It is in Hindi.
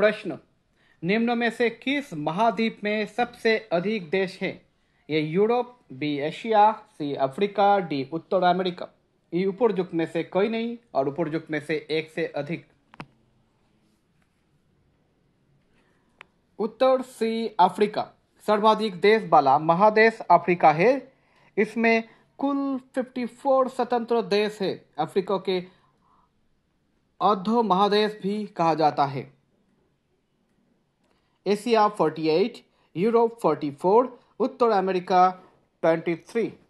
प्रश्न निम्न में से किस महाद्वीप में सबसे अधिक देश है ये Europe B Asia C Africa D उत्तर अमेरिका ये उपरयुक्त में से कोई नहीं और उपरयुक्त में से एक से अधिक उत्तर सी अफ्रीका सर्वाधिक देश वाला महादेश अफ्रीका है इसमें कुल 54 स्वतंत्र देश है अफ्रीका के अधो महादेश भी कहा जाता है एशिया 48, यूरोप 44, उत्तर अमेरिका 23.